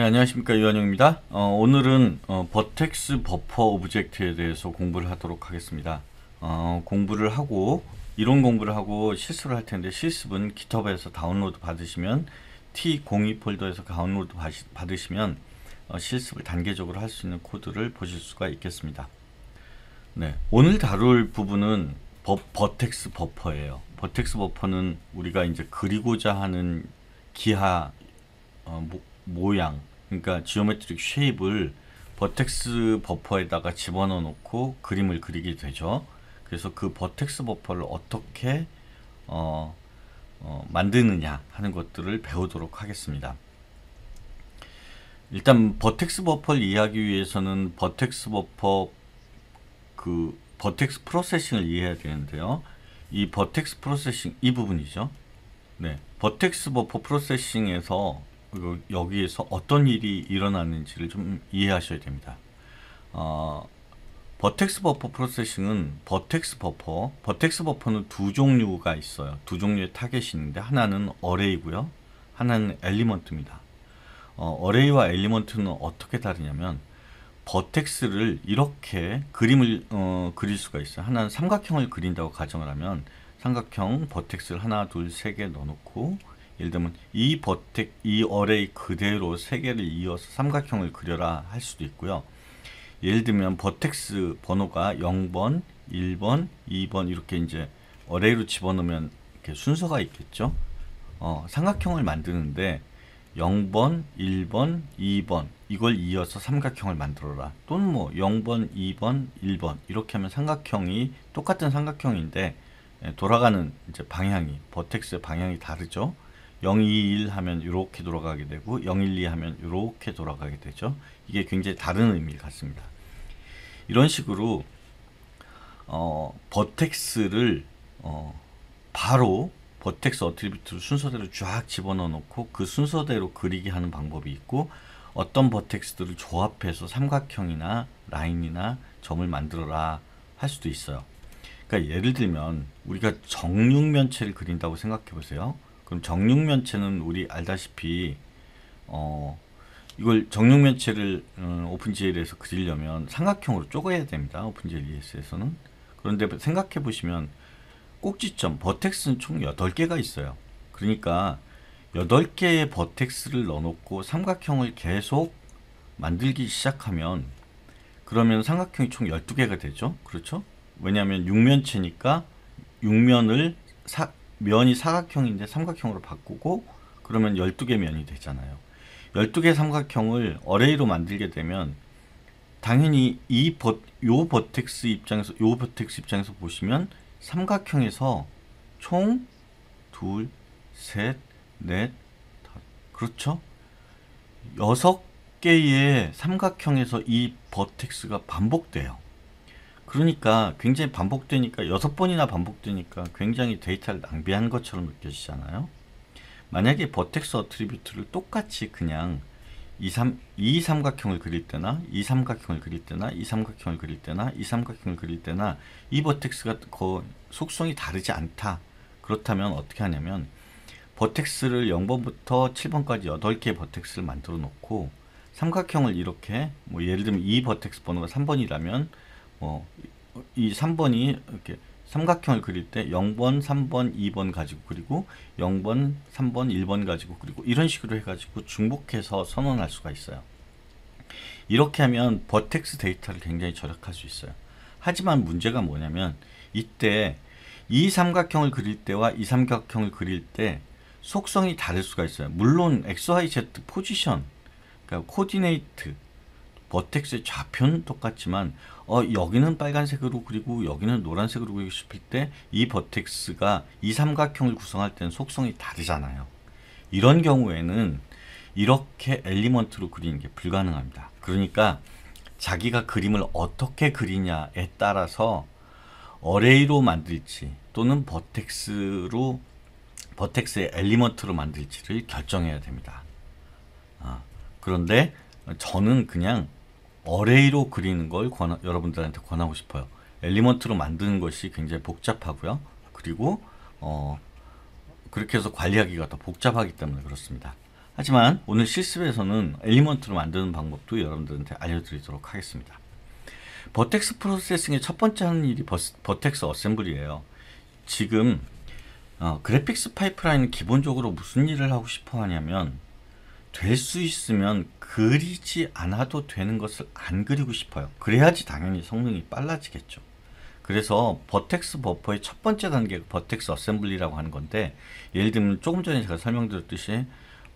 네, 안녕하십니까 유한영입니다. 어, 오늘은 어, 버텍스 버퍼 오브젝트에 대해서 공부를 하도록 하겠습니다. 어, 공부를 하고 이론 공부를 하고 실습을 할 텐데 실습은 기터브에서 다운로드 받으시면 T02 폴더에서 다운로드 받으시면 어, 실습을 단계적으로 할 수 있는 코드를 보실 수가 있겠습니다. 네, 오늘 다룰 부분은 버, 버텍스 버퍼예요. 버텍스 버퍼는 우리가 이제 그리고자 하는 기하 어, 모, 모양 그러니까 지오메트릭 쉐입을 버텍스 버퍼에다가 집어넣어 놓고 그림을 그리게 되죠. 그래서 그 버텍스 버퍼를 어떻게 어, 어, 만드느냐 하는 것들을 배우도록 하겠습니다. 일단 버텍스 버퍼를 이해하기 위해서는 버텍스 버퍼 그 버텍스 프로세싱을 이해해야 되는데요. 이 버텍스 프로세싱 이 부분이죠. 네, 버텍스 버퍼 프로세싱에서 여기에서 어떤 일이 일어나는지를 좀 이해하셔야 됩니다. 어, 버텍스 버퍼 프로세싱은 버텍스 버퍼, 버텍스 버퍼는 두 종류가 있어요. 두 종류의 타겟이 있는데 하나는 어레이고요. 하나는 엘리먼트입니다. 어, 레이와 엘리먼트는 어떻게 다르냐면 버텍스를 이렇게 그림을 어, 그릴 수가 있어요. 하나는 삼각형을 그린다고 가정을 하면 삼각형 버텍스를 하나, 둘, 세 개 넣어놓고 예를 들면 이 버텍 이 어레이 그대로 세 개를 이어서 삼각형을 그려라 할 수도 있고요. 예를 들면 버텍스 번호가 0번, 1번, 2번 이렇게 이제 어레이로 집어넣으면 이렇게 순서가 있겠죠. 어, 삼각형을 만드는데 0번, 1번, 2번 이걸 이어서 삼각형을 만들어라. 또는 뭐 0번, 2번, 1번 이렇게 하면 삼각형이 똑같은 삼각형인데 예, 돌아가는 이제 방향이 버텍스의 방향이 다르죠. 021 하면 이렇게 돌아가게 되고 012 하면 이렇게 돌아가게 되죠. 이게 굉장히 다른 의미 같습니다. 이런 식으로 어, 버텍스를 어, 바로 버텍스 어트리뷰트를 순서대로 쫙 집어넣어 놓고 그 순서대로 그리게 하는 방법이 있고 어떤 버텍스들을 조합해서 삼각형이나 라인이나 점을 만들어라 할 수도 있어요. 그러니까 예를 들면 우리가 정육면체를 그린다고 생각해 보세요. 그럼 정육면체는 우리 알다시피 어 이걸 정육면체를 음, 어, 오픈GL에서 그리려면 삼각형으로 쪼개야 됩니다. 오픈GL ES에서는. 그런데 생각해 보시면 꼭지점, 버텍스는 총 8개가 있어요. 그러니까 8개의 버텍스를 넣어놓고 삼각형을 계속 만들기 시작하면 그러면 삼각형이 총 12개가 되죠. 그렇죠? 왜냐하면 육면체니까 육면을 사, 면이 사각형인데 삼각형으로 바꾸고 그러면 12개 면이 되잖아요. 12개 삼각형을 어레이로 만들게 되면 당연히 이요 버텍스 입장에서 요 버텍스 입장에서 보시면 삼각형에서 총 둘, 셋, 넷, 다, 그렇죠? 여섯 개의 삼각형에서 이 버텍스가 반복돼요. 그러니까 굉장히 반복되니까 여섯 번이나 반복되니까 굉장히 데이터를 낭비한 것처럼 느껴지잖아요. 만약에 버텍스 어트리뷰트를 똑같이 그냥 2, 3, 이 삼각형을 그릴 때나 2 삼각형을 그릴 때나 2 삼각형을 그릴 때나 2 삼각형을 그릴 때나 이 버텍스가 그 속성이 다르지 않다. 그렇다면 어떻게 하냐면 버텍스를 0번부터 7번까지 8개의 버텍스를 만들어 놓고 삼각형을 이렇게 뭐 예를 들면 이 버텍스 번호가 3번이라면 어, 이 3번이 이렇게 삼각형을 그릴 때 0번, 3번, 2번 가지고 그리고 0번, 3번, 1번 가지고 그리고 이런 식으로 해가지고 중복해서 선언할 수가 있어요. 이렇게 하면 버텍스 데이터를 굉장히 절약할 수 있어요. 하지만 문제가 뭐냐면 이때 이 삼각형을 그릴 때와 이 삼각형을 그릴 때 속성이 다를 수가 있어요. 물론 XYZ 포지션, 그러니까 코디네이트, 버텍스 좌표는 똑같지만 어, 여기는 빨간색으로 그리고 여기는 노란색으로 그리고 싶을 때이 버텍스가 이 삼각형을 구성할 때는 속성이 다르잖아요. 이런 경우에는 이렇게 엘리먼트로 그리는 게 불가능합니다. 그러니까 자기가 그림을 어떻게 그리냐에 따라서 어레이로 만들지 또는 버텍스로 버텍스의 엘리먼트로 만들지를 결정해야 됩니다. 아, 그런데 저는 그냥 어레이로 그리는 걸 권하, 여러분들한테 권하고 싶어요. 엘리먼트로 만드는 것이 굉장히 복잡하고요. 그리고 어, 그렇게 해서 관리하기가 더 복잡하기 때문에 그렇습니다. 하지만 오늘 실습에서는 엘리먼트로 만드는 방법도 여러분들한테 알려드리도록 하겠습니다. 버텍스 프로세싱의 첫 번째 하는 일이 버스, 버텍스 어셈블리예요. 지금 어, 그래픽스 파이프라인은 기본적으로 무슨 일을 하고 싶어 하냐면 될수 있으면 그리지 않아도 되는 것을 안 그리고 싶어요. 그래야지 당연히 성능이 빨라지겠죠. 그래서 버텍스 버퍼의 첫 번째 단계가 버텍스 어셈블리라고 하는 건데 예를 들면 조금 전에 제가 설명드렸듯이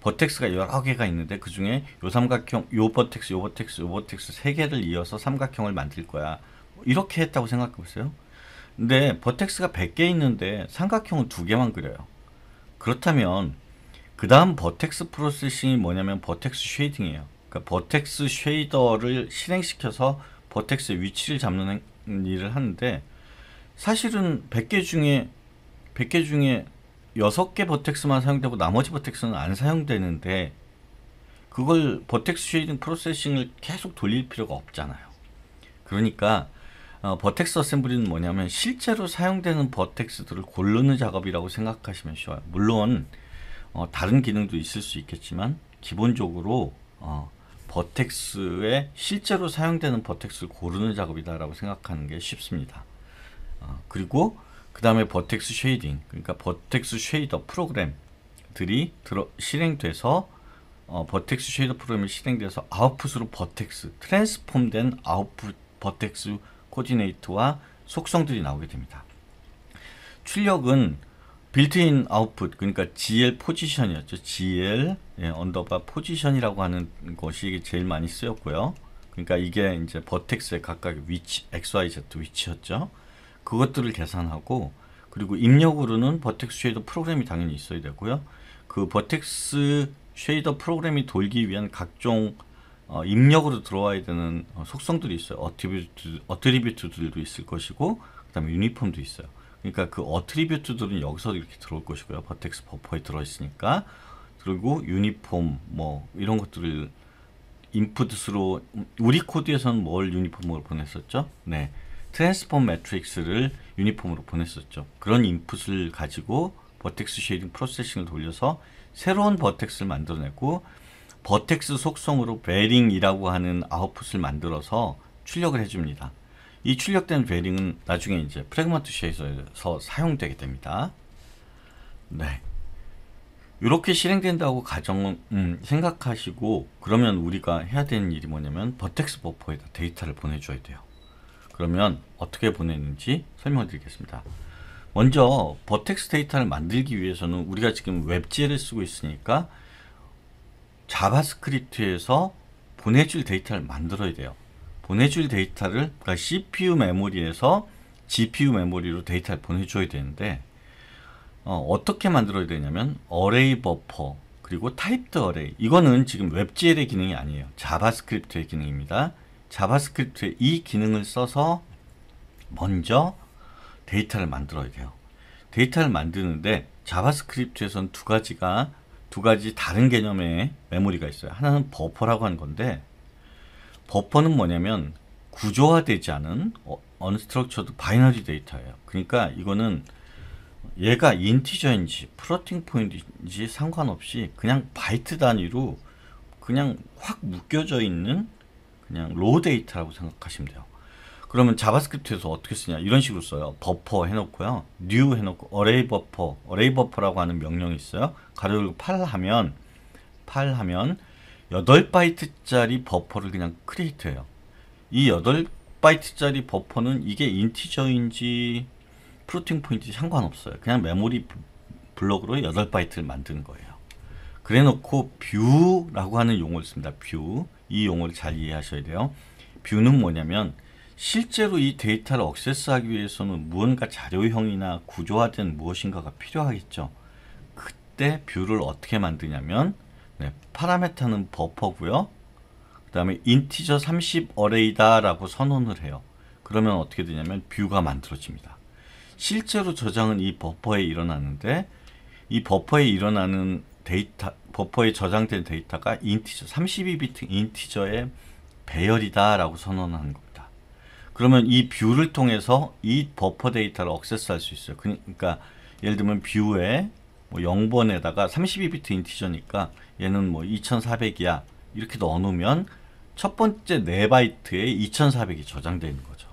버텍스가 여러 개가 있는데 그 중에 요 삼각형, 요 버텍스, 요 버텍스, 요 버텍스 세 개를 이어서 삼각형을 만들 거야. 이렇게 했다고 생각해 보세요. 근데 버텍스가 100개 있는데 삼각형은 두 개만 그려요. 그렇다면 그 다음 버텍스 프로세싱이 뭐냐면 버텍스 쉐이딩이에요. 그러니까 버텍스 쉐이더를 실행시켜서 버텍스의 위치를 잡는 일을 하는데 사실은 100개 중에 100개 중에 6개 버텍스만 사용되고 나머지 버텍스는 안 사용되는데 그걸 버텍스 쉐이딩 프로세싱을 계속 돌릴 필요가 없잖아요. 그러니까 어, 버텍스 어셈블리는 뭐냐면 실제로 사용되는 버텍스들을 고르는 작업이라고 생각하시면 쉬워요. 물론 어, 다른 기능도 있을 수 있겠지만 기본적으로 어, 버텍스에 실제로 사용되는 버텍스를 고르는 작업이다라고 생각하는 게 쉽습니다. 어, 그리고 그 다음에 버텍스 쉐이딩, 그러니까 버텍스 쉐이더 프로그램들이 들어, 실행돼서 어, 버텍스 쉐이더 프로그램이 실행돼서 아웃풋으로 버텍스, 트랜스폼된 아웃풋 버텍스 코디네이트와 속성들이 나오게 됩니다. 출력은 빌트인 아웃풋 그러니까 GL 포지션이었죠. GL 예, 언더바 포지션이라고 하는 것이 제일 많이 쓰였고요. 그러니까 이게 이제 버텍스의 각각 위치 XYZ 위치였죠. 그것들을 계산하고 그리고 입력으로는 버텍스 쉐이더 프로그램이 당연히 있어야 되고요. 그 버텍스 쉐이더 프로그램이 돌기 위한 각종 어, 입력으로 들어와야 되는 어, 속성들이 있어요. 어트리뷰트, 어트리뷰트들도 있을 것이고 그 다음에 유니폼도 있어요. 그러니까 그 어트리뷰트들은 여기서 이렇게 들어올 것이고요. 버텍스 버퍼에 들어있으니까 그리고 유니폼 뭐 이런 것들을 인풋으로 우리 코드에서는 뭘 유니폼으로 보냈었죠? 네, 트랜스폼 매트릭스를 유니폼으로 보냈었죠. 그런 인풋을 가지고 버텍스 쉐이딩 프로세싱을 돌려서 새로운 버텍스를 만들어냈고 버텍스 속성으로 베링이라고 하는 아웃풋을 만들어서 출력을 해줍니다. 이 출력된 베링은 나중에 이제 프레그마트 쉐에서 사용되게 됩니다. 네. 이렇게 실행된다고 가정 음, 생각하시고 그러면 우리가 해야 되는 일이 뭐냐면 버텍스 버퍼에다 데이터를 보내줘야 돼요. 그러면 어떻게 보내는지 설명드리겠습니다. 먼저 버텍스 데이터를 만들기 위해서는 우리가 지금 웹젤을 쓰고 있으니까 자바스크립트에서 보내줄 데이터를 만들어야 돼요. 보내줄 데이터를 그러니까 CPU 메모리에서 GPU 메모리로 데이터를 보내줘야 되는데 어, 떻게 만들어야 되냐면 어레이 버퍼 그리고 타입드 어레이 이거는 지금 웹GL의 기능이 아니에요 자바스크립트의 기능입니다 자바스크립트의 이 기능을 써서 먼저 데이터를 만들어야 돼요 데이터를 만드는데 자바스크립트에서는 두 가지가 두 가지 다른 개념의 메모리가 있어요 하나는 버퍼라고 하는 건데 버퍼는 뭐냐면 구조화되지 않은 언스트럭처드 바이너리 데이터예요. 그러니까 이거는 얘가 인티저인지 플러팅 포인트인지 상관없이 그냥 바이트 단위로 그냥 확 묶여져 있는 그냥 로우 데이터라고 생각하시면 돼요. 그러면 자바스크립트에서 어떻게 쓰냐 이런 식으로 써요. 버퍼 해놓고요. n 해놓고 a r r 버퍼, a r r 버퍼라고 하는 명령이 있어요. 가로 열고 팔 하면 팔 하면 8바이트짜리 버퍼를 그냥 크리에이트해요. 이 8바이트짜리 버퍼는 이게 인티저인지 프로팅 포인트 상관없어요. 그냥 메모리 블록으로 8바이트를 만드는 거예요. 그래놓고 뷰라고 하는 용어를 씁니다. 뷰. 이 용어를 잘 이해하셔야 돼요. 뷰는 뭐냐면 실제로 이 데이터를 억세스하기 위해서는 무언가 자료형이나 구조화된 무엇인가가 필요하겠죠. 그때 뷰를 어떻게 만드냐면 네, 파라메타는 버퍼고요. 그 다음에 인티저 30 어레이다 라고 선언을 해요. 그러면 어떻게 되냐면 뷰가 만들어집니다. 실제로 저장은 이 버퍼에 일어나는데 이 버퍼에 일어나는 데이터, 버퍼에 저장된 데이터가 인티저, 32비트 인티저의 배열이다 라고 선언하는 겁니다. 그러면 이 뷰를 통해서 이 버퍼 데이터를 억세스할 수 있어요. 그러니까 예를 들면 뷰에 뭐 0번에다가 32비트 인티저니까 얘는 뭐 2400이야 이렇게 넣어놓으면 첫 번째 4바이트에 2400이 저장되는 거죠.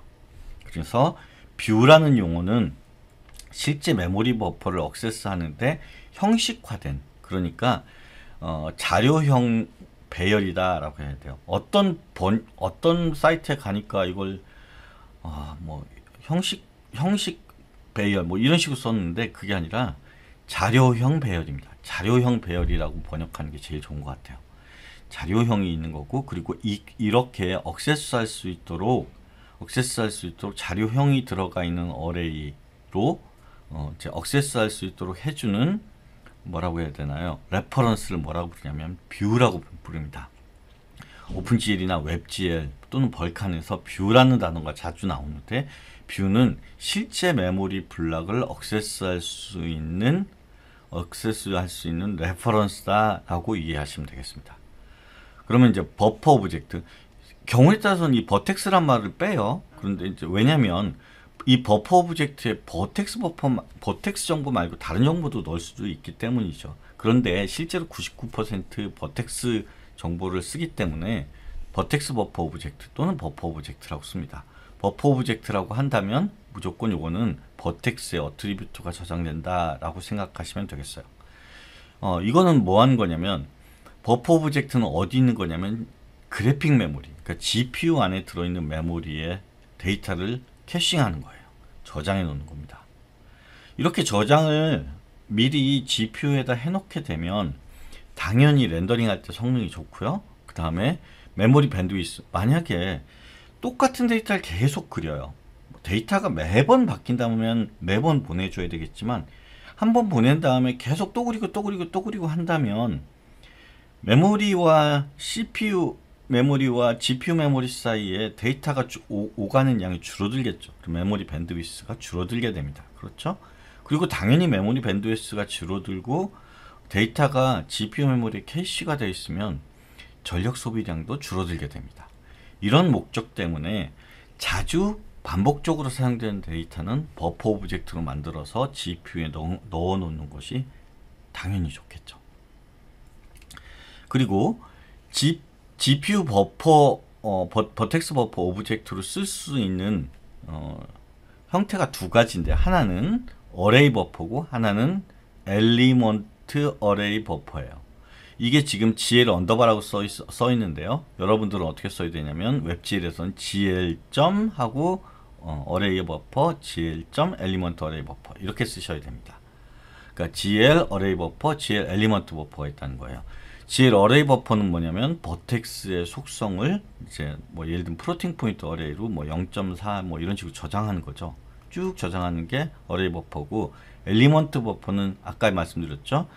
그래서 뷰라는 용어는 실제 메모리 버퍼를 억세스하는데 형식화된 그러니까 어, 자료형 배열이다라고 해야 돼요. 어떤 번 어떤 사이트에 가니까 이걸 어, 뭐 형식 형식 배열 뭐 이런 식으로 썼는데 그게 아니라 자료형 배열입니다. 자료형 배열이라고 번역하는 게 제일 좋은 것 같아요. 자료형이 있는 거고 그리고 이, 렇게 억세스할 수 있도록 억세스할 수 있도록 자료형이 들어가 있는 어레이로 어, 이제 억세스할 수 있도록 해주는 뭐라고 해야 되나요? 레퍼런스를 뭐라고 부르냐면 뷰라고 부릅니다. 오픈GL이나 웹GL 또는 벌칸에서 뷰라는 단어가 자주 나오는데 뷰는 실제 메모리 블락을 억세스할 수 있는 액세스할 수 있는 레퍼런스다라고 이해하시면 되겠습니다. 그러면 이제 버퍼 오브젝트 경우에 따라서는 이 버텍스란 말을 빼요. 그런데 이제 왜냐면 하이 버퍼 오브젝트에 버텍스 버퍼 버텍스 정보 말고 다른 정보도 넣을 수도 있기 때문이죠. 그런데 실제로 99% 버텍스 정보를 쓰기 때문에 버텍스 버퍼 오브젝트 또는 버퍼 오브젝트라고 씁니다. 버퍼 오브젝트라고 한다면 무조건 이거는 버텍스의 어트리뷰트가 저장된다라고 생각하시면 되겠어요. 어, 이거는 뭐 하는 거냐면 버퍼 오브젝트는 어디 있는 거냐면 그래픽 메모리, 그러니까 GPU 안에 들어있는 메모리에 데이터를 캐싱하는 거예요. 저장해 놓는 겁니다. 이렇게 저장을 미리 GPU에다 해놓게 되면 당연히 렌더링할 때 성능이 좋고요. 그 다음에 메모리 밴드위스 만약에 똑같은 데이터를 계속 그려요. 데이터가 매번 바뀐다면 매번 보내줘야 되겠지만 한번 보낸 다음에 계속 또 그리고 또 그리고 또 그리고 한다면 메모리와 CPU 메모리와 GPU 메모리 사이에 데이터가 오, 가는 양이 줄어들겠죠. 메모리 밴드위스가 줄어들게 됩니다. 그렇죠? 그리고 당연히 메모리 밴드위스가 줄어들고 데이터가 GPU 메모리 캐시가 되어 있으면 전력 소비량도 줄어들게 됩니다. 이런 목적 때문에 자주 반복적으로 사용되는 데이터는 버퍼 오브젝트로 만들어서 GPU에 넣어, 놓는 것이 당연히 좋겠죠. 그리고 G, GPU 버퍼, 어, 버, 텍스 버퍼 오브젝트로 쓸 수 있는 어, 형태가 두 가지인데 하나는 어레이 버퍼고 하나는 엘리먼트 어레이 버퍼예요. 이게 지금 GL 언더바라고 써, 있, 는데요 여러분들은 어떻게 써야 되냐면 웹GL에서는 GL 하고 어, 어레이 버퍼 gl.element 엘리먼트 어레이 버퍼 이렇게 쓰셔야 됩니다. 그러니까 gl 어레이 버퍼 gl 엘리먼트 버퍼가 있다는 거예요. gl 어레이 버퍼는 뭐냐면 버텍스의 속성을 이제 뭐 예를 들면 프로팅 포인트 어레이로 뭐 0.4뭐 뭐 이런 식으로 저장하는 거죠. 쭉 저장하는 게 어레이 버퍼고 엘리먼트 버퍼는 아까 말씀드렸죠.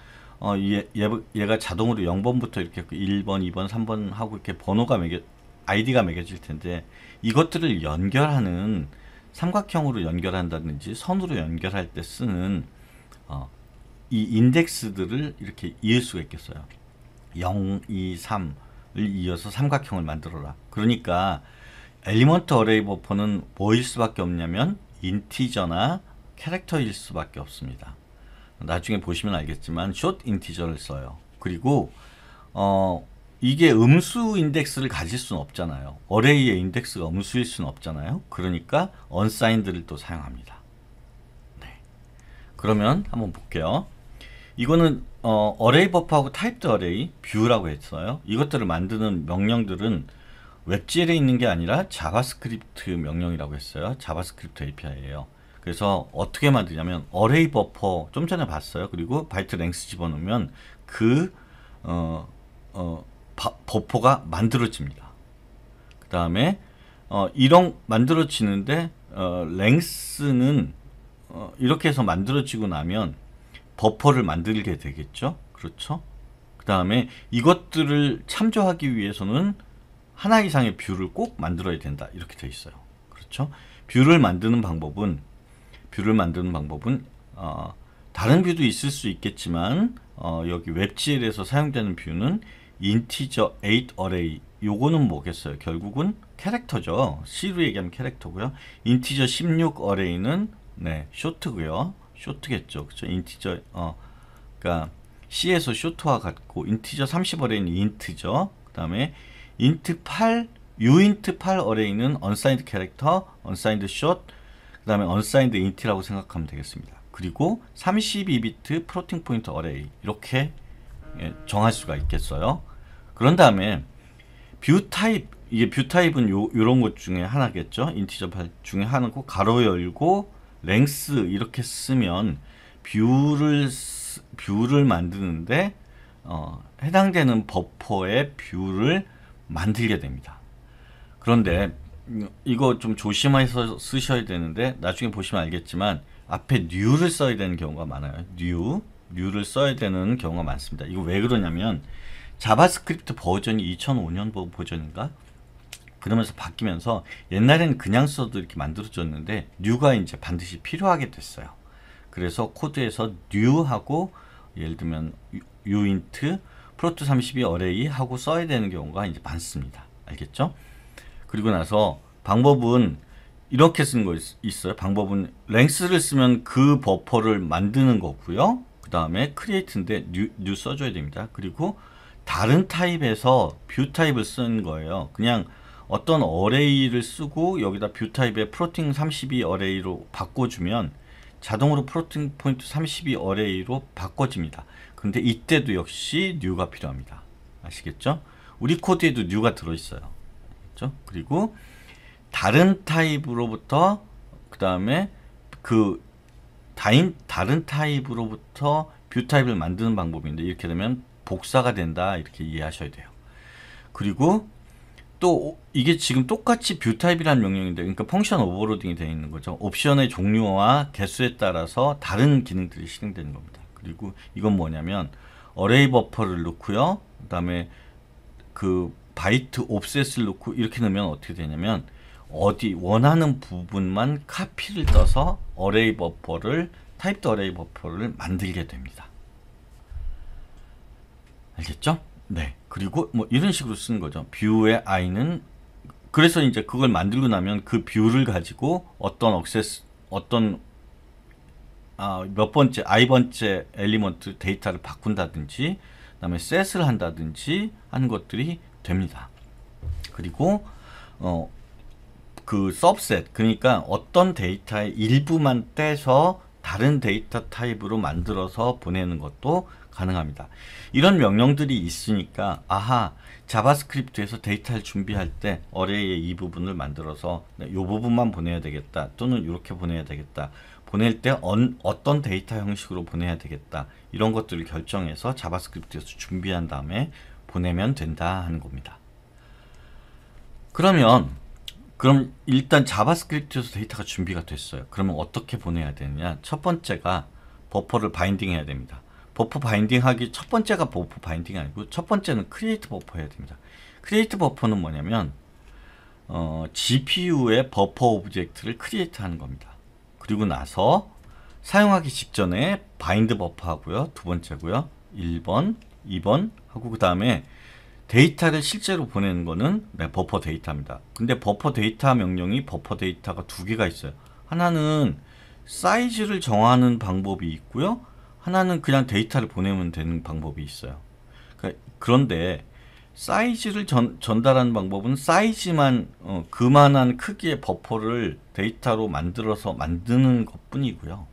어, 얘, 얘, 가 자동으로 0번부터 이렇게 1번, 2번, 3번 하고 이렇게 번호가 매겨, 아이디가 매겨질 텐데 이것들을 연결하는 삼각형으로 연결한다든지 선으로 연결할 때 쓰는 어, 이 인덱스들을 이렇게 이을 수가 있겠어요. 0, 2, 3을 이어서 삼각형을 만들어라. 그러니까 엘리먼트 어레이 버퍼는 뭐일 수밖에 없냐면 인티저나 캐릭터일 수밖에 없습니다. 나중에 보시면 알겠지만 숏 인티저를 써요. 그리고 어, 이게 음수 인덱스를 가질 수는 없잖아요. 어레이의 인덱스가 음수일 수는 없잖아요. 그러니까 언사인드를 또 사용합니다. 네. 그러면 한번 볼게요. 이거는 어, 어레이 버프하고 타입드 어레이, 뷰라고 했어요. 이것들을 만드는 명령들은 웹젤에 있는 게 아니라 자바스크립트 명령이라고 했어요. 자바스크립트 API예요. 그래서 어떻게 만드냐면 어레이 버퍼 좀 전에 봤어요. 그리고 바이트 랭스 집어넣으면 그 어, 어, 거포가 만들어집니다. 그 다음에 어, 이런 만들어지는데 어, 랭스는 어, 이렇게 해서 만들어지고 나면 버퍼를 만들게 되겠죠. 그렇죠? 그 다음에 이것들을 참조하기 위해서는 하나 이상의 뷰를 꼭 만들어야 된다. 이렇게 돼 있어요. 그렇죠? 뷰를 만드는 방법은 뷰를 만드는 방법은 어, 다른 뷰도 있을 수 있겠지만 어, 여기 웹GL에서 사용되는 뷰는 인티저 8 어레이 요거는 뭐겠어요? 결국은 캐릭터죠. C로 얘기하면 캐릭터고요. 인티저 16 어레이는 네, 쇼트고요. 쇼트겠죠. 그렇죠? 인티저 어 그러니까 C에서 쇼트와 같고 인티저 30 어레이는 인트죠. 그다음에 인트 8 유인트 8 어레이는 언사인드 캐릭터, 언사인드 숏, 그다음에 언사인드 인티라고 생각하면 되겠습니다. 그리고 32비트 프로팅 포인트 어레이 이렇게 예, 정할 수가 있겠어요. 그런 다음에 뷰 타입 이게 뷰 타입은 요 요런 것 중에 하나겠죠. 인티저 중에 하나고 가로 열고 랭스 이렇게 쓰면 뷰를 뷰를 만드는데 어, 해당되는 버퍼의 뷰를 만들게 됩니다. 그런데 이거 좀 조심해서 쓰셔야 되는데 나중에 보시면 알겠지만 앞에 new를 써야 되는 경우가 많아요. new, new를 써야 되는 경우가 많습니다. 이거 왜 그러냐면 자바스크립트 버전이 2005년 버전인가? 그러면서 바뀌면서 옛날에는 그냥 써도 이렇게 만들어졌는데 뉴가 이제 반드시 필요하게 됐어요. 그래서 코드에서 뉴하고 예를 들면 유인트 프로트 32 어레이 하고 써야 되는 경우가 이제 많습니다. 알겠죠? 그리고 나서 방법은 이렇게 쓴 거 있, 어요 방법은 랭스를 쓰면 그 버퍼를 만드는 거고요. 그 다음에 크리에이트인데 뉴, e 써줘야 됩니다. 그리고 다른 타입에서 뷰 타입을 쓴 거예요. 그냥 어떤 어레이를 쓰고 여기다 뷰 타입의 프로팅 32 어레이로 바꿔주면 자동으로 프로팅 포인트 32 어레이로 바꿔집니다. 근데 이때도 역시 뉴가 필요합니다. 아시겠죠? 우리 코드에도 뉴가 들어있어요. 그렇죠? 그리고 다른 타입으로부터 그 다음에 그 다른 타입으로부터 뷰 타입을 만드는 방법인데 이렇게 되면 복사가 된다 이렇게 이해하셔야 돼요. 그리고 또 이게 지금 똑같이 뷰 타입이라는 명령인데 그러니까 펑션 오버로딩이 되어 있는 거죠. 옵션의 종류와 개수에 따라서 다른 기능들이 실행되는 겁니다. 그리고 이건 뭐냐면 어레이 버퍼를 넣고요. 그다음에 그 바이트 옵셋을 넣고 이렇게 넣으면 어떻게 되냐면 어디 원하는 부분만 카피를 떠서 어레이 버퍼를 타입드 어레이 버퍼를 만들게 됩니다. 알겠죠? 네. 그리고 뭐 이런 식으로 쓰는 거죠. 뷰의 i는 그래서 이제 그걸 만들고 나면 그 뷰를 가지고 어떤 억세스 어떤 아, 몇 번째 i 번째 엘리먼트 데이터를 바꾼다든지 그다음에 셋을 한다든지 하는 것들이 됩니다. 그리고 어, 그 서브셋 그러니까 어떤 데이터의 일부만 떼서 다른 데이터 타입으로 만들어서 보내는 것도 가능합니다. 이런 명령들이 있으니까 아하 자바스크립트에서 데이터를 준비할 때 어레이의 이 부분을 만들어서 이 네, 부분만 보내야 되겠다 또는 이렇게 보내야 되겠다 보낼 때 어떤 데이터 형식으로 보내야 되겠다 이런 것들을 결정해서 자바스크립트에서 준비한 다음에 보내면 된다 하는 겁니다. 그러면 그럼 일단 자바스크립트에서 데이터가 준비가 됐어요. 그러면 어떻게 보내야 되느냐 첫 번째가 버퍼를 바인딩 해야 됩니다. 버퍼 바인딩 하기 첫 번째가 버퍼 바인딩이 아니고 첫 번째는 크리에이트 버퍼 해야 됩니다. 크리에이트 버퍼는 뭐냐면 어, GPU의 버퍼 오브젝트를 크리에이트 하는 겁니다. 그리고 나서 사용하기 직전에 바인드 버퍼 하고요. 두 번째고요. 1번, 2번 하고 그 다음에 데이터를 실제로 보내는 거는 네, 버퍼 데이터입니다. 근데 버퍼 데이터 명령이 버퍼 데이터가 두 개가 있어요. 하나는 사이즈를 정하는 방법이 있고요. 하나는 그냥 데이터를 보내면 되는 방법이 있어요. 그러니까 그런데 사이즈를 전, 달하는 방법은 사이즈만 어, 그만한 크기의 버퍼를 데이터로 만들어서 만드는 것뿐이고요.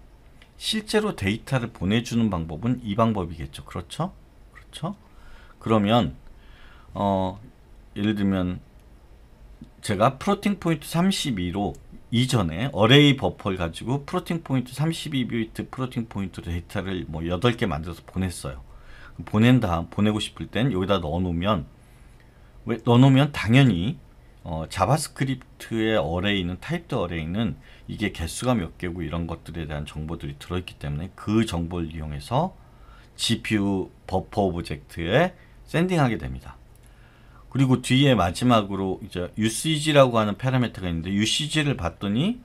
실제로 데이터를 보내주는 방법은 이 방법이겠죠. 그렇죠? 그렇죠? 그러면 어, 예를 들면 제가 프로팅 포인트 32로 이전에 어레이 버퍼를 가지고 프로팅 포인트 32비트 프로팅 포인트 데이터를 뭐 8개 만들어서 보냈어요. 보낸 다음 보내고 싶을 땐 여기다 넣어놓으면 왜 넣어놓으면 당연히 어, 자바스크립트의 어레이는 타입드 어레이는 이게 개수가 몇 개고 이런 것들에 대한 정보들이 들어있기 때문에 그 정보를 이용해서 GPU 버퍼 오브젝트에 샌딩하게 됩니다. 그리고 뒤에 마지막으로 이제 UCG라고 하는 파라메터가 있는데 UCG를 봤더니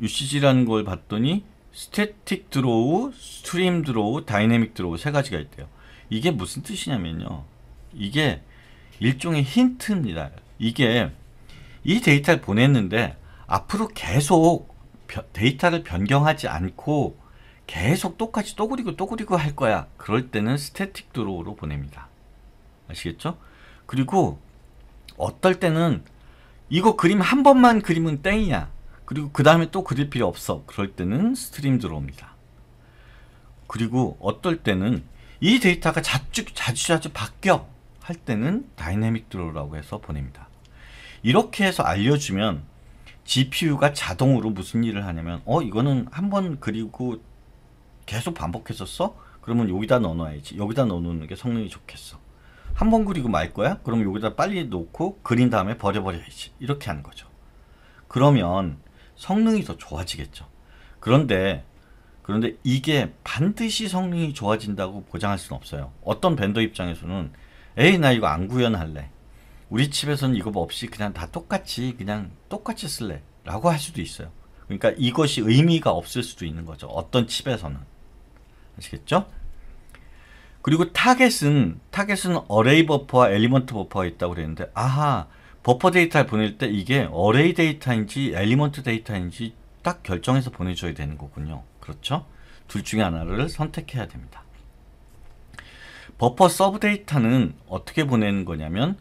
UCG라는 걸 봤더니 Static 스태틱 드로우, 스트림 드로우, 다이내믹 드로우 세 가지가 있대요. 이게 무슨 뜻이냐면요. 이게 일종의 힌트입니다. 이게 이 데이터를 보냈는데 앞으로 계속 데이터를 변경하지 않고 계속 똑같이 또 그리고 또 그리고 할 거야. 그럴 때는 s t a 스태틱 드로우로 보냅니다. 아시겠죠? 그리고 어떨 때는 이거 그림 한 번만 그림은 땡이야. 그리고 그 다음에 또 그릴 필요 없어. 그럴 때는 스트림 들어옵니다. 그리고 어떨 때는 이 데이터가 자주 자주 자주 바뀌어 할 때는 다이내믹 드로우라고 해서 보냅니다. 이렇게 해서 알려주면 GPU가 자동으로 무슨 일을 하냐면 어 이거는 한 번 그리고 계속 반복했었어? 그러면 여기다 넣어놔야지. 여기다 넣어놓는 게 성능이 좋겠어. 한번 그리고 말 거야? 그럼 여기다 빨리 놓고 그린 다음에 버려버려야지. 이렇게 하는 거죠. 그러면 성능이 더 좋아지겠죠. 그런데 그런데 이게 반드시 성능이 좋아진다고 보장할 수는 없어요. 어떤 벤더 입장에서는 에이 나 이거 안 구현할래. 우리 집에서는 이거 없이 그냥 다 똑같이 그냥 똑같이 쓸래 라고 할 수도 있어요. 그러니까 이것이 의미가 없을 수도 있는 거죠. 어떤 집에서는 아시겠죠? 그리고 타겟은 타겟은 어레이 버퍼와 엘리먼트 버퍼가 있다고 그랬는데 아하 버퍼 데이터를 보낼 때 이게 어레이 데이터인지 엘리먼트 데이터인지 딱 결정해서 보내줘야 되는 거군요. 그렇죠? 둘 중에 하나를 선택해야 됩니다. 버퍼 서브 데이터는 어떻게 보내는 거냐면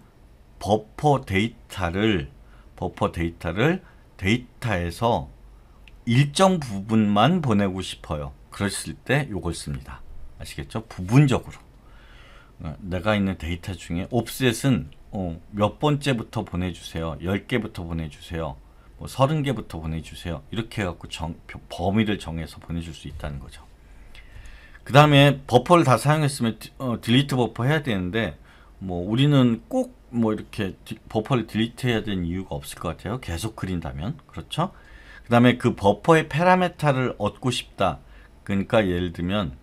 버퍼 데이터를 버퍼 데이터를 데이터에서 일정 부분만 보내고 싶어요. 그랬을 때 요걸 씁니다. 아시겠죠? 부분적으로. 내가 있는 데이터 중에 옵셋은 어, 몇 번째부터 보내주세요. 10개부터 보내주세요. 뭐 30개부터 보내주세요. 이렇게 해갖고 정, 범위를 정해서 보내줄 수 있다는 거죠. 그 다음에 버퍼를 다 사용했으면 어, 딜리트 버퍼 해야 되는데 뭐 우리는 꼭 뭐 이렇게 디, 버퍼를 딜리트 해야 되는 이유가 없을 것 같아요. 계속 그린다면. 그렇죠? 그 다음에 그 버퍼의 페라메타를 얻고 싶다. 그러니까 예를 들면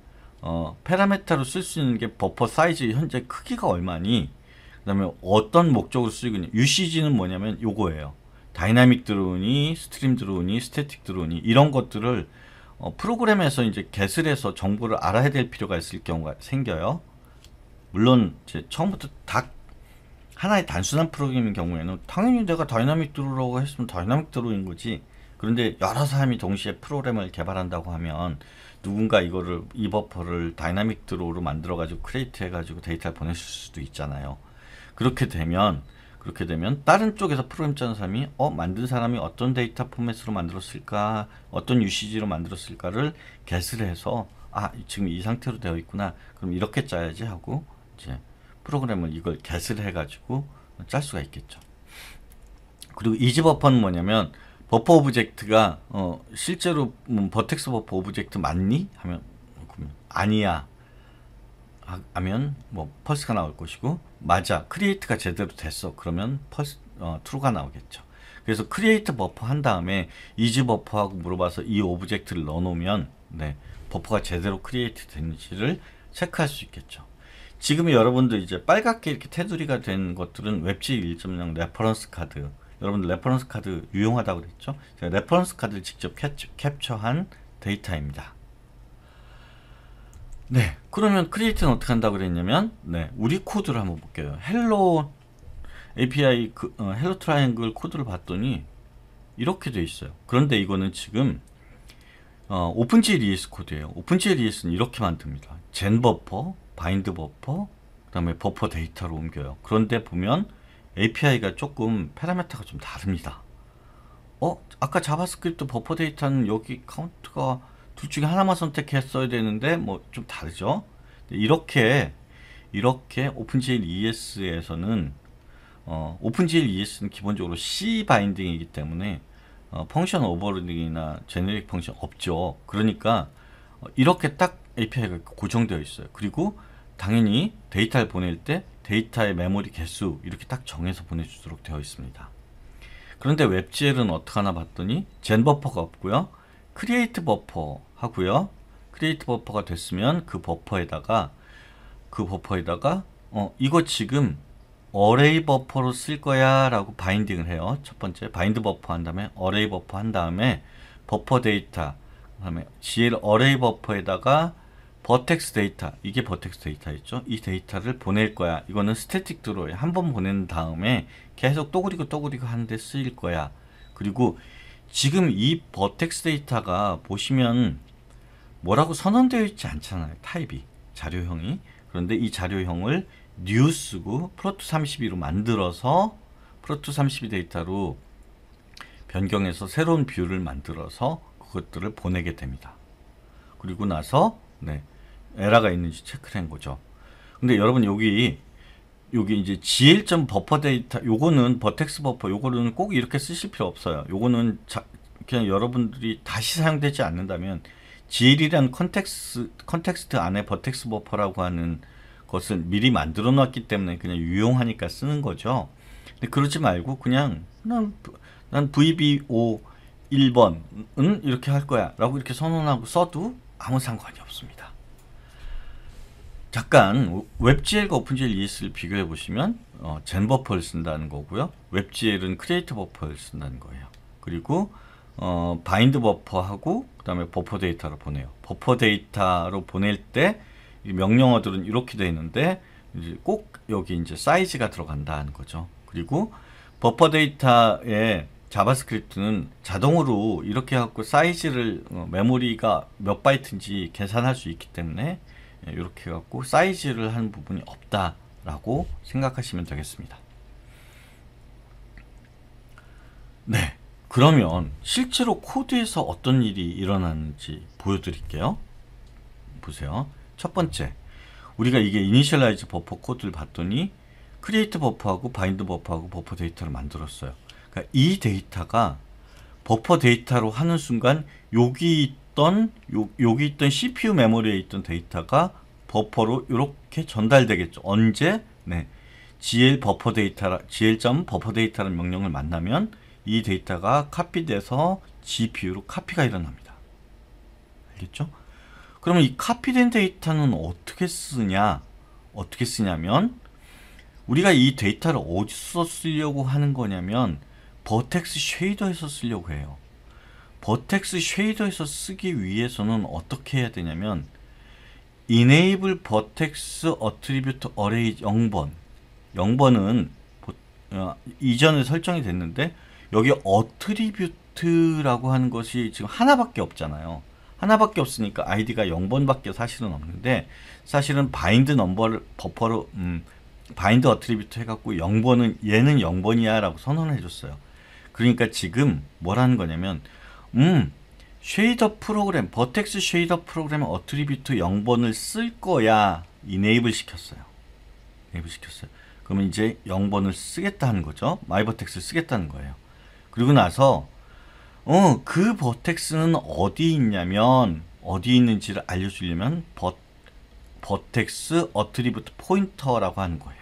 어, 파라메타로 쓸 수 있는 게 버퍼 사이즈 현재 크기가 얼마니 그 다음에 어떤 목적으로 쓰고 이 있냐 UCG는 뭐냐면 요거예요 다이나믹 드론이 스트림 드론이 스태틱 드론이 이런 것들을 어, 프로그램에서 이제 개을 해서 정보를 알아야 될 필요가 있을 경우가 생겨요 물론 이제 처음부터 다 하나의 단순한 프로그램인 경우에는 당연히 내가 다이나믹 드론이라고 했으면 다이나믹 드론인 거지 그런데 여러 사람이 동시에 프로그램을 개발한다고 하면 누군가 이거를 이 버퍼를 다이나믹 드로우로 만들어 가지고 크리에이트 해 가지고 데이터를 보내실 수도 있잖아요. 그렇게 되면 그렇게 되면 다른 쪽에서 프로그램 짜는 사람이 어 만든 사람이 어떤 데이터 포맷으로 만들었을까 어떤 UCG로 만들었을까를 개스를 해서 아 지금 이 상태로 되어 있구나 그럼 이렇게 짜야지 하고 이제 프로그램을 이걸 개스를 해가지고 짤 수가 있겠죠. 그리고 이지버퍼는 뭐냐면 버퍼 오브젝트가 어, 실제로 뭐 버텍스 버퍼 오브젝트 맞니? 하면 아니야 하면 뭐 펄스가 나올 것이고 맞아 크리에이트가 제대로 됐어 그러면 펄스 어, 트루가 나오겠죠 그래서 크리에이트 버퍼 한 다음에 이지 버퍼하고 물어봐서 이 오브젝트를 넣어놓으면 네, 버퍼가 제대로 크리에이트 됐는지를 체크할 수 있겠죠 지금 여러분들 이제 빨갛게 이렇게 테두리가 된 것들은 웹지 1.0 레퍼런스 카드 여러분 들 레퍼런스 카드 유용하다고 그랬죠? 제가 레퍼런스 카드를 직접 캡처, 한 데이터입니다. 네, 그러면 크리에이트는 어떻게 한다고 그랬냐면 네, 우리 코드를 한번 볼게요. 헬로 API 그, 어, 헬로 트라이앵글 코드를 봤더니 이렇게 돼 있어요. 그런데 이거는 지금 어, 오픈GL ES 코드예요. 오픈GL ES는 이렇게 만듭니다. 젠 버퍼, 바인드 버퍼, 그 다음에 버퍼 데이터로 옮겨요. 그런데 보면 API가 조금 파라메터가 좀 다릅니다. 어? 아까 자바스크립트 버퍼 데이터는 여기 카운트가 둘 중에 하나만 선택했어야 되는데 뭐 좀 다르죠? 이렇게 이렇게 OpenGL ES에서는 어, OpenGL ES는 기본적으로 C 바인딩이기 때문에 어, 펑션 오버로딩이나 제네릭 펑션 없죠. 그러니까 어, 이렇게 딱 API가 고정되어 있어요. 그리고 당연히 데이터를 보낼 때 데이터의 메모리 개수 이렇게 딱 정해서 보내주도록 되어 있습니다. 그런데 웹GL은 어떻게 하나 봤더니 젠 버퍼가 없고요. 크리에이트 버퍼 하고요. 크리에이트 버퍼가 됐으면 그 버퍼에다가 그 버퍼에다가 어 이거 지금 어레이 버퍼로 쓸 거야 라고 바인딩을 해요. 첫 번째 바인드 버퍼 한 다음에 어레이 버퍼 한 다음에 버퍼 데이터 그 다음에 GL 어레이 버퍼에다가 버텍스 데이터 이게 버텍스 데이터 있죠 이 데이터를 보낼 거야 이거는 스태틱 드로에 한번 보낸 다음에 계속 또그리고 또그리고 하는데 쓰일 거야 그리고 지금 이 버텍스 데이터가 보시면 뭐라고 선언되어 있지 않잖아요 타입이 자료형이 그런데 이 자료형을 뉴스고 프로토 32로 만들어서 프로토 32 데이터로 변경해서 새로운 뷰를 만들어서 그것들을 보내게 됩니다. 그리고 나서 네, 에러가 있는지 체크를 한 거죠. 근데 여러분 여기 여기 이제 G1점 버퍼 데이터 요거는 버텍스 버퍼 요거는 꼭 이렇게 쓰실 필요 없어요. 요거는 자, 그냥 여러분들이 다시 사용되지 않는다면 G1이란 컨텍스 컨텍스트 안에 버텍스 버퍼라고 하는 것을 미리 만들어 놨기 때문에 그냥 유용하니까 쓰는 거죠. 근데 그러지 말고 그냥 난, 난 VBO 1번은 이렇게 할 거야 라고 이렇게 선언하고 써도 아무 상관이 없습니다. 잠깐 웹GL과 오픈GL ES를 비교해 보시면 어, 젠 버퍼를 쓴다는 거고요. 웹GL은 크리에이터 버퍼를 쓴다는 거예요. 그리고 어, 바인드 버퍼하고 그 다음에 버퍼 데이터로 보내요. 버퍼 데이터로 보낼 때 명령어들은 이렇게 되어 있는데 꼭 여기 이제 사이즈가 들어간다는 거죠. 그리고 버퍼 데이터에 자바스크립트는 자동으로 이렇게 하고 사이즈를 어, 메모리가 몇 바이트인지 계산할 수 있기 때문에 이렇게 예, 해 갖고 사이즈를 한 부분이 없다라고 생각하시면 되겠습니다. 네. 그러면 실제로 코드에서 어떤 일이 일어나는지 보여드릴게요. 보세요. 첫 번째, 우리가 이게 이니셜라이즈 버퍼 코드를 봤더니 크리에이트 버퍼하고 바인드 버퍼하고 버퍼 데이터를 만들었어요. 그러니까 이 데이터가 버퍼 데이터로 하는 순간 여기 있던 요, 여기 있던 CPU 메모리에 있던 데이터가 버퍼로 이렇게 전달되겠죠. 언제? 네. gl 버퍼 데이터 gl 점 버퍼 데이터라는 명령을 만나면 이 데이터가 카피돼서 GPU로 카피가 일어납니다. 알겠죠? 그러면 이 카피된 데이터는 어떻게 쓰냐? 어떻게 쓰냐면 우리가 이 데이터를 어디서 쓰려고 하는 거냐면 버텍스 쉐이더에서 쓰려고 해요. 버텍스 쉐이더에서 쓰기 위해서는 어떻게 해야 되냐면 enable vertex attribute array 0번 0번은 보, 어, 이전에 설정이 됐는데 여기 어트리뷰트라고 하는 것이 지금 하나밖에 없잖아요 하나밖에 없으니까 아이디가 0번밖에 사실은 없는데 사실은 bind 바인드 넘버를 버퍼로 음, 바인드 어트리뷰트 해갖고 0번은 얘는 0번이야 라고 선언해 을 줬어요 그러니까 지금 뭐라는 거냐면 음, 쉐이더 프로그램, 버텍스 쉐이더 프로그램 어트리뷰트 0번을 쓸 거야. 이네이블 시켰어요. 이네이블 시켰어요. 그러면 이제 0번을 쓰겠다는 거죠. 마이버텍스 쓰겠다는 거예요. 그리고 나서 어, 그 버텍스는 어디 있냐면 어디 있는지를 알려주려면 버, 버텍스 어트리뷰트 포인터라고 하는 거예요.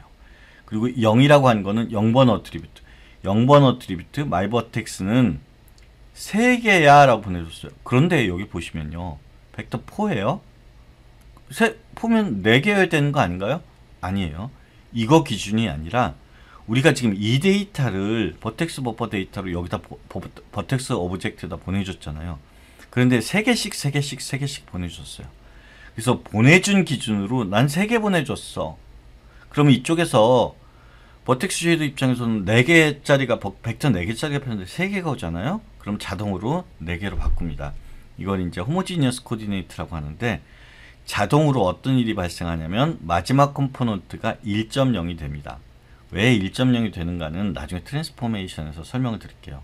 그리고 0이라고 하는 거는 0번 어트리뷰트. 0번 어트리뷰트 마이버텍스는 세개야 라고 보내줬어요 그런데 여기 보시면요 벡터 4예요 3, 4면 네개여야 되는 거 아닌가요? 아니에요 이거 기준이 아니라 우리가 지금 이 데이터를 버텍스 버퍼 데이터로 여기다 버, 버 텍스 오브젝트에다 보내줬잖아요 그런데 세개씩세개씩세개씩 보내줬어요 그래서 보내준 기준으로 난 세 개 보내줬어 그러면 이쪽에서 버텍스 쉐이드 입장에서는 4개짜리가 벡터 4개짜리가 펴는데 3개가 오잖아요. 그럼 자동으로 4개로 바꿉니다. 이걸 이제 호모지니어스 코디네이트라고 하는데 자동으로 어떤 일이 발생하냐면 마지막 컴포넌트가 1.0이 됩니다. 왜 1.0이 되는가는 나중에 트랜스포메이션에서 설명을 드릴게요.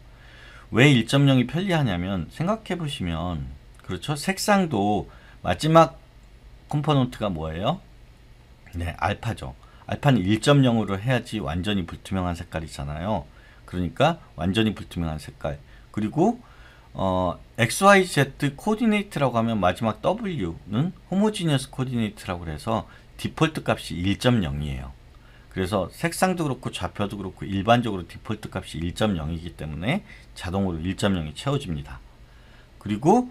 왜 1.0이 편리하냐면 생각해 보시면 그렇죠. 색상도 마지막 컴포넌트가 뭐예요? 네, 알파죠. 알파는 1.0으로 해야지 완전히 불투명한 색깔이잖아요. 그러니까 완전히 불투명한 색깔. 그리고 어, XYZ 코디네이트라고 하면 마지막 W는 호모지니어스 코디네이트라고 해서 디폴트 값이 1.0이에요. 그래서 색상도 그렇고 좌표도 그렇고 일반적으로 디폴트 값이 1.0이기 때문에 자동으로 1.0이 채워집니다. 그리고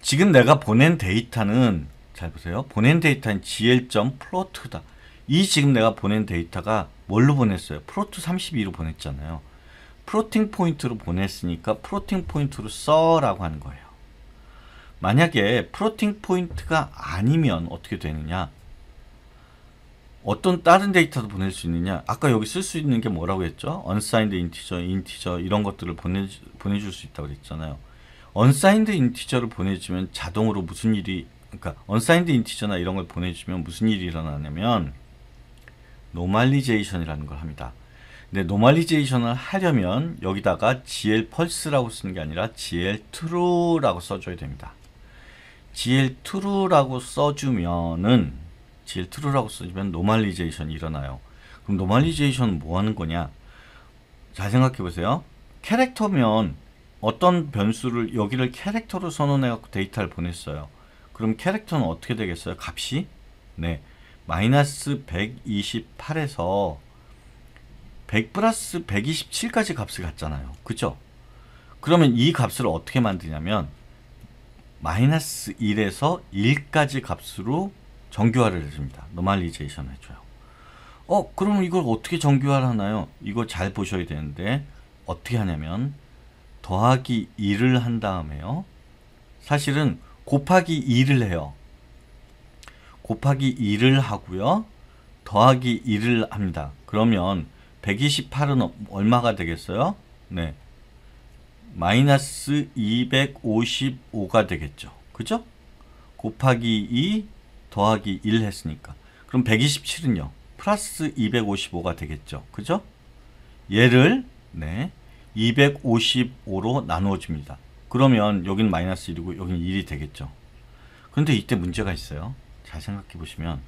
지금 내가 보낸 데이터는 잘 보세요. 보낸 데이터는 gl.plot다. 이 지금 내가 보낸 데이터가 뭘로 보냈어요? 프로트 32로 보냈잖아요. 프로팅 포인트로 보냈으니까 프로팅 포인트로 써라고 하는 거예요. 만약에 프로팅 포인트가 아니면 어떻게 되느냐? 어떤 다른 데이터도 보낼 수 있느냐? 아까 여기 쓸 수 있는 게 뭐라고 했죠? unsigned integer, integer 이런 것들을 보내, 보내줄 수 있다고 그잖아요 unsigned integer를 보내주면 자동으로 무슨 일이 그러니까 unsigned integer나 이런 걸 보내주면 무슨 일이 일어나냐면 노멀리제이션이라는 걸 합니다. 근데 노멀리제이션을 하려면 여기다가 GL 펄스라고 쓰는 게 아니라 GL true라고 써줘야 됩니다. GL true라고 써주면은 GL true라고 써주면 노멀리제이션이 일어나요. 그럼 노멀리제이션은 뭐 하는 거냐? 잘 생각해 보세요. 캐릭터면 어떤 변수를 여기를 캐릭터로 선언해 갖고 데이터를 보냈어요. 그럼 캐릭터는 어떻게 되겠어요? 값이? 네. 마이너스 128에서 100 플러스 127까지 값을 갖잖아요. 그죠 그러면 이 값을 어떻게 만드냐면 마이너스 1에서 1까지 값으로 정교화를 해줍니다. 노멀리제이션 해줘요. 어? 그러면 이걸 어떻게 정교화를 하나요? 이거 잘 보셔야 되는데 어떻게 하냐면 더하기 2를 한 다음에요. 사실은 곱하기 2를 해요. 곱하기 2를 하고요. 더하기 2를 합니다. 그러면 128은 얼마가 되겠어요? 네. 마이너스 255가 되겠죠. 그죠? 곱하기 2 더하기 1 했으니까. 그럼 127은요. 플러스 255가 되겠죠. 그죠? 얘를 네. 255로 나누어 줍니다. 그러면 여기는 마이너스 1이고 여기는 1이 되겠죠. 근데 이때 문제가 있어요. 잘 생각해 보시면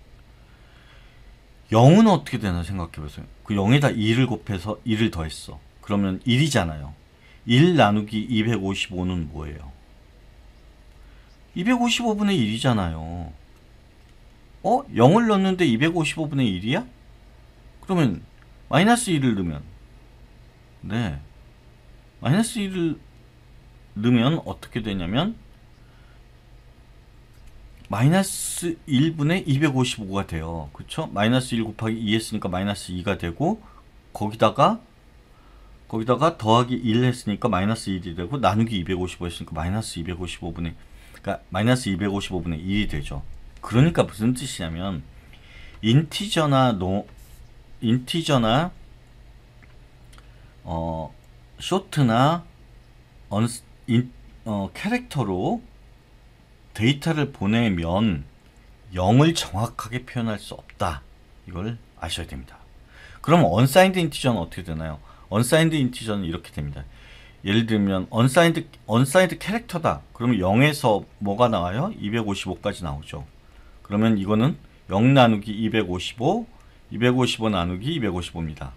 0은 어떻게 되나 생각해 보세요. 그 0에다 2를 곱해서 1을 더했어. 그러면 1이잖아요. 1 나누기 255는 뭐예요? 255분의 1이잖아요. 어? 0을 넣었는데 255분의 1이야? 그러면 마이너스 1을 넣으면 네 마이너스 1을 넣으면 어떻게 되냐면 마이너스 1분의 255가 돼요. 그쵸? 마이너스 1 곱하기 2 했으니까 마이너스 2가 되고 거기다가 거기다가 더하기 1 했으니까 마이너스 1이 되고 나누기 255 했으니까 마이너스 255분의 그러니까 마이너스 255분의 1이 되죠. 그러니까 무슨 뜻이냐면 인티저나 노 인티저나 어 쇼트나 언 인, 어, 캐릭터로 데이터를 보내면 0을 정확하게 표현할 수 없다. 이걸 아셔야 됩니다. 그럼 unsigned integer는 어떻게 되나요? unsigned integer는 이렇게 됩니다. 예를 들면 unsigned, unsigned 캐릭터다. 그러면 0에서 뭐가 나와요? 255까지 나오죠. 그러면 이거는 0 나누기 255, 255 나누기 255입니다.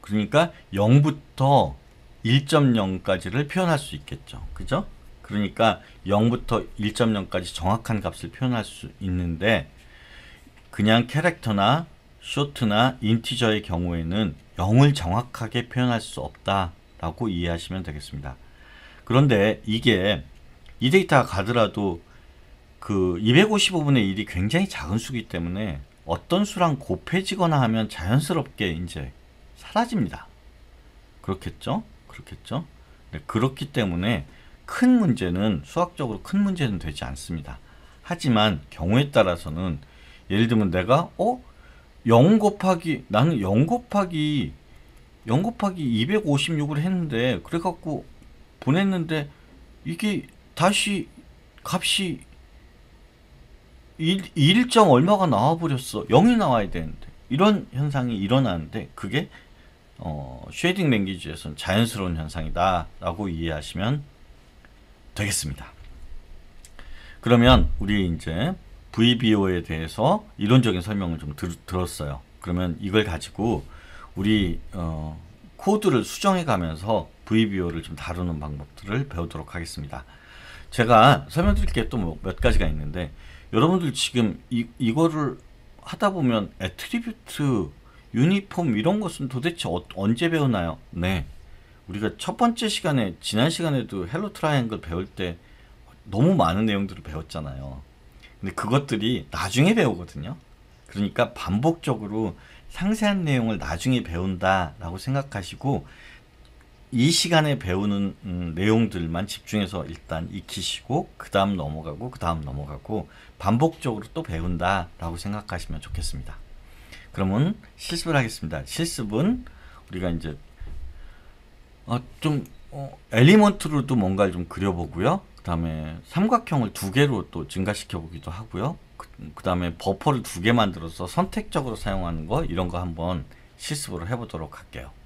그러니까 0부터 1.0까지를 표현할 수 있겠죠. 그죠? 그러니까 0부터 1.0까지 정확한 값을 표현할 수 있는데 그냥 캐릭터나 쇼트나 인티저의 경우에는 0을 정확하게 표현할 수 없다라고 이해하시면 되겠습니다. 그런데 이게 이 데이터가 가더라도 그 255분의 1이 굉장히 작은 수기 때문에 어떤 수랑 곱해지거나 하면 자연스럽게 이제 사라집니다. 그렇겠죠? 그렇겠죠? 네, 그렇기 때문에 큰 문제는 수학적으로 큰 문제는 되지 않습니다. 하지만 경우에 따라서는 예를 들면 내가 어? 0 곱하기 나는 0 곱하기 0 곱하기 256을 했는데 그래갖고 보냈는데 이게 다시 값이 1, 1. 얼마가 나와버렸어. 0이 나와야 되는데 이런 현상이 일어나는데 그게 어, 쉐딩 랭귀지에서는 자연스러운 현상이다라고 이해하시면 되겠습니다. 그러면 우리 이제 VBO에 대해서 이론적인 설명을 좀 들, 었어요 그러면 이걸 가지고 우리 어, 코드를 수정해 가면서 VBO를 좀 다루는 방법들을 배우도록 하겠습니다. 제가 설명드릴 게 또몇 뭐 가지가 있는데 여러분들 지금 이, 이거를 하다 보면 애트리뷰트, 유니폼 이런 것은 도대체 어, 언제 배우나요? 네. 우리가 첫 번째 시간에 지난 시간에도 헬로 트라이앵글 배울 때 너무 많은 내용들을 배웠잖아요. 근데 그것들이 나중에 배우거든요. 그러니까 반복적으로 상세한 내용을 나중에 배운다라고 생각하시고 이 시간에 배우는 음, 내용들만 집중해서 일단 익히시고 그 다음 넘어가고 그 다음 넘어가고 반복적으로 또 배운다라고 생각하시면 좋겠습니다. 그러면 실습을 하겠습니다. 실습은 우리가 이제 아, 좀 어, 엘리먼트로도 뭔가를 좀 그려보고요. 그 다음에 삼각형을 두 개로 또 증가시켜 보기도 하고요. 그, 그 다음에 버퍼를 두 개 만들어서 선택적으로 사용하는 거 이런 거 한번 실습으로 해보도록 할게요.